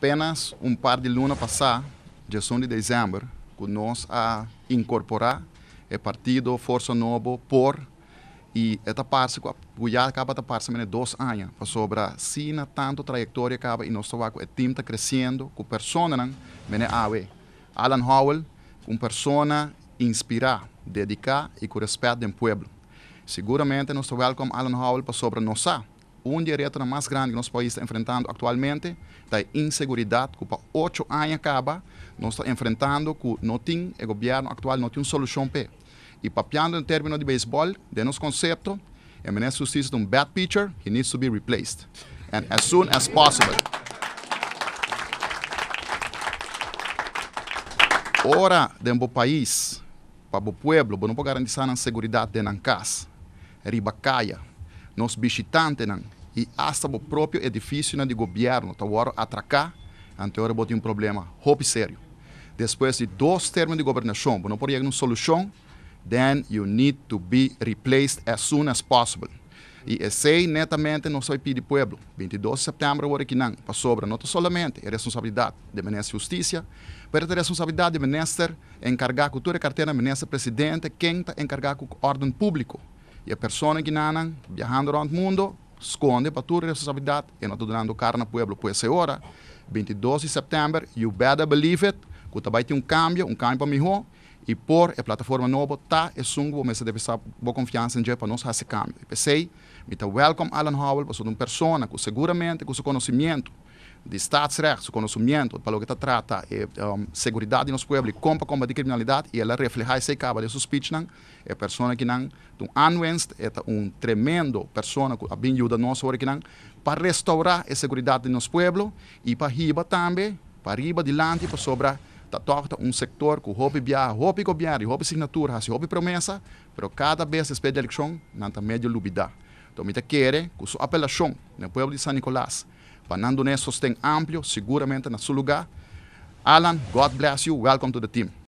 apenas um par de lunas passar, de 1 de dezembro, que nós a incorporar o é partido Força Novo por e esta parte, já acaba esta parte, menos é dois anos, para sobrar se tanto trajetória acaba, e nosso trabalho, o é time está crescendo, com persona, né? menos awe. Alan Howell, uma persona inspirar, dedicar e com respeito em povo. Seguramente, nosso trabalho com Alan Howell para sobrar nossa, onde a retra mais grande que nosso país está enfrentando actualmente da inseguridade, que para oito anos acaba, nós estamos enfrentando que não tem, o governo actual não tem uma solução para. E papiando em termos de beisebol, de nosso conceito, o ministro Justiça de um bad pitcher, he needs to be replaced. And as soon as possible. Ora, de um país, para o povo, não pode garantizar a segurança de Nancas, Ribacaia, nos visitantes, e hasta o próprio edifício né, de governo, tá hora atracar, Anteriormente botou um problema, roubo sério. Depois de dois termos de governação, não pode chegar uma solução, then you need to be replaced as soon as possible. E esse netamente não só pedir pueblo. 22 de setembro, agora que não, para sobra, não tá somente a é responsabilidade de Ministério da Justiça, mas é a responsabilidade de Ministério encargar a cultura e carteira Ministério Presidente, quem está encargar a ordem pública. E a pessoa que não, viajando around o mundo, esconde para tua responsabilidade. Eu não estou dando carne ao povo por essa hora. 22 de setembro, you better believe it, que vai ter um cambio, um cambio para melhor. E por a plataforma nova, tá, é sungo, mas você deve estar boa confiança em para nós fazer esse cambio. E me então, welcome Alan Howell, para ser uma pessoa que seguramente, com seu conhecimento, de statsrätt så conhecimento para o que está trata e um, segurança de nosso povo combate de criminalidade e ela refletir se acaba de suspeitar é pessoa que não um anuenst é um tremendo pessoa que bem ajuda nós agora que não para restaurar a segurança de nosso povo e para riba também para riba de lante para sobrar tá um setor com hobby biar, hobby gobiar, hobby signatura, hobby promessa, pero cada vez pede eleição, não está meio lubida. Então, me quer, com sua apelação, no povo de São Nicolás, Panando Nessos tem amplo, seguramente no seu lugar. Alan, God bless you. Welcome to the team.